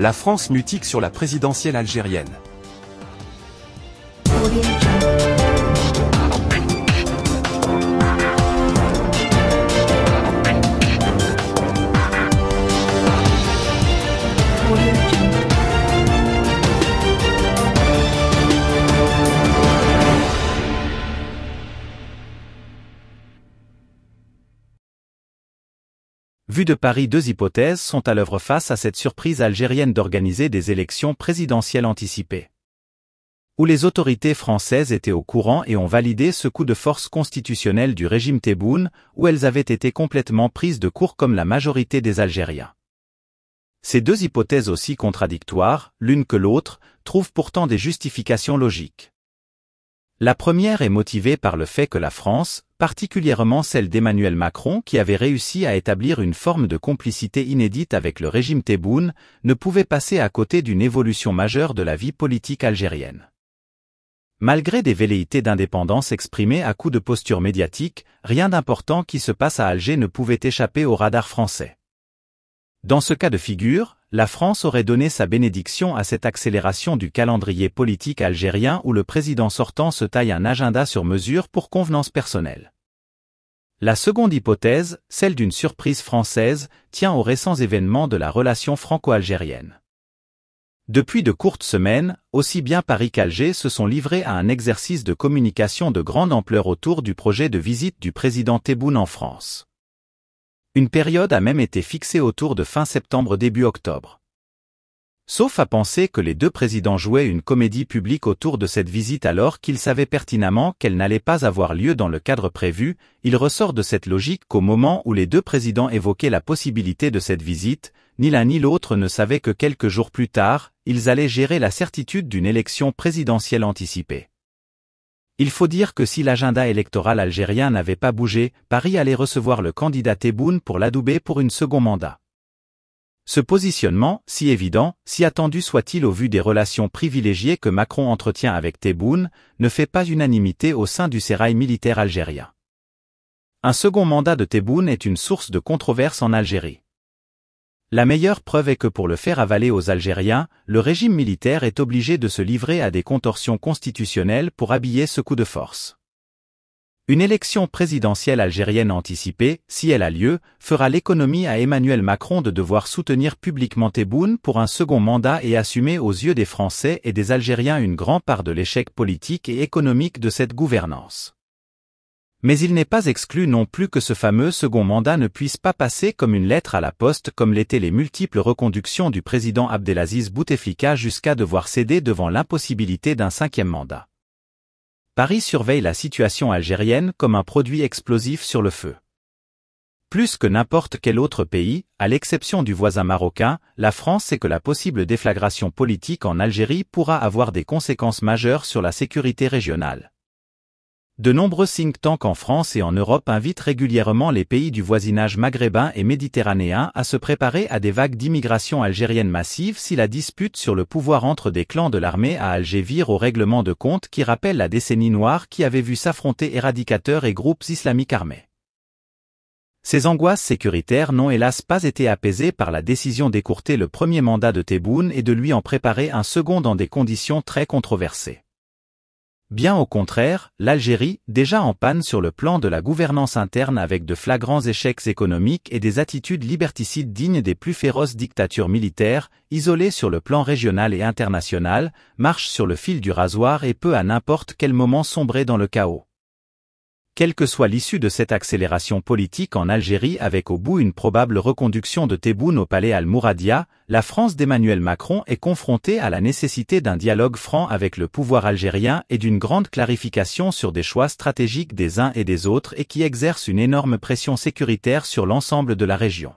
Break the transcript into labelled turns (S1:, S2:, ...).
S1: La France mutique sur la présidentielle algérienne. Vu de Paris deux hypothèses sont à l'œuvre face à cette surprise algérienne d'organiser des élections présidentielles anticipées. Où les autorités françaises étaient au courant et ont validé ce coup de force constitutionnel du régime Tebboune, où elles avaient été complètement prises de court comme la majorité des Algériens. Ces deux hypothèses aussi contradictoires, l'une que l'autre, trouvent pourtant des justifications logiques. La première est motivée par le fait que la France, particulièrement celle d'Emmanuel Macron qui avait réussi à établir une forme de complicité inédite avec le régime Tebboune, ne pouvait passer à côté d'une évolution majeure de la vie politique algérienne. Malgré des velléités d'indépendance exprimées à coups de posture médiatique, rien d'important qui se passe à Alger ne pouvait échapper au radar français. Dans ce cas de figure, la France aurait donné sa bénédiction à cette accélération du calendrier politique algérien où le président sortant se taille un agenda sur mesure pour convenance personnelle. La seconde hypothèse, celle d'une surprise française, tient aux récents événements de la relation franco-algérienne. Depuis de courtes semaines, aussi bien Paris qu'Alger se sont livrés à un exercice de communication de grande ampleur autour du projet de visite du président Tebboune en France. Une période a même été fixée autour de fin septembre-début octobre. Sauf à penser que les deux présidents jouaient une comédie publique autour de cette visite alors qu'ils savaient pertinemment qu'elle n'allait pas avoir lieu dans le cadre prévu, il ressort de cette logique qu'au moment où les deux présidents évoquaient la possibilité de cette visite, ni l'un ni l'autre ne savaient que quelques jours plus tard, ils allaient gérer la certitude d'une élection présidentielle anticipée. Il faut dire que si l'agenda électoral algérien n'avait pas bougé, Paris allait recevoir le candidat Tebboune pour l'adoubé pour une second mandat. Ce positionnement, si évident, si attendu soit-il au vu des relations privilégiées que Macron entretient avec Tebboune, ne fait pas unanimité au sein du sérail militaire algérien. Un second mandat de Tebboune est une source de controverse en Algérie. La meilleure preuve est que pour le faire avaler aux Algériens, le régime militaire est obligé de se livrer à des contorsions constitutionnelles pour habiller ce coup de force. Une élection présidentielle algérienne anticipée, si elle a lieu, fera l'économie à Emmanuel Macron de devoir soutenir publiquement Tebboune pour un second mandat et assumer aux yeux des Français et des Algériens une grande part de l'échec politique et économique de cette gouvernance. Mais il n'est pas exclu non plus que ce fameux second mandat ne puisse pas passer comme une lettre à la poste comme l'étaient les multiples reconductions du président Abdelaziz Bouteflika jusqu'à devoir céder devant l'impossibilité d'un cinquième mandat. Paris surveille la situation algérienne comme un produit explosif sur le feu. Plus que n'importe quel autre pays, à l'exception du voisin marocain, la France sait que la possible déflagration politique en Algérie pourra avoir des conséquences majeures sur la sécurité régionale. De nombreux think tanks en France et en Europe invitent régulièrement les pays du voisinage maghrébin et méditerranéen à se préparer à des vagues d'immigration algérienne massive si la dispute sur le pouvoir entre des clans de l'armée à Alger vire au règlement de compte qui rappelle la décennie noire qui avait vu s'affronter éradicateurs et groupes islamiques armés. Ces angoisses sécuritaires n'ont hélas pas été apaisées par la décision d'écourter le premier mandat de Tebboune et de lui en préparer un second dans des conditions très controversées. Bien au contraire, l'Algérie, déjà en panne sur le plan de la gouvernance interne avec de flagrants échecs économiques et des attitudes liberticides dignes des plus féroces dictatures militaires, isolée sur le plan régional et international, marche sur le fil du rasoir et peut à n'importe quel moment sombrer dans le chaos quelle que soit l'issue de cette accélération politique en Algérie avec au bout une probable reconduction de Tebboune au palais Al-Mouradia, la France d'Emmanuel Macron est confrontée à la nécessité d'un dialogue franc avec le pouvoir algérien et d'une grande clarification sur des choix stratégiques des uns et des autres et qui exercent une énorme pression sécuritaire sur l'ensemble de la région.